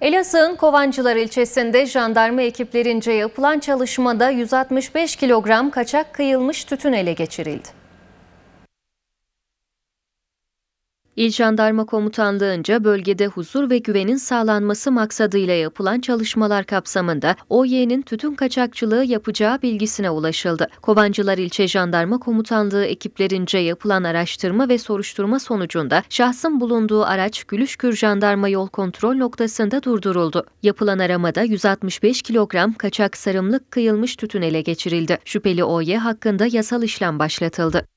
Elazığ'ın Kovancılar ilçesinde jandarma ekiplerince yapılan çalışmada 165 kilogram kaçak kıyılmış tütün ele geçirildi. İl Jandarma Komutanlığı'nca bölgede huzur ve güvenin sağlanması maksadıyla yapılan çalışmalar kapsamında OY'nin tütün kaçakçılığı yapacağı bilgisine ulaşıldı. Kovancılar İlçe Jandarma Komutanlığı ekiplerince yapılan araştırma ve soruşturma sonucunda şahsın bulunduğu araç Gülüşkür Jandarma Yol Kontrol noktasında durduruldu. Yapılan aramada 165 kilogram kaçak sarımlık kıyılmış tütün ele geçirildi. Şüpheli OY hakkında yasal işlem başlatıldı.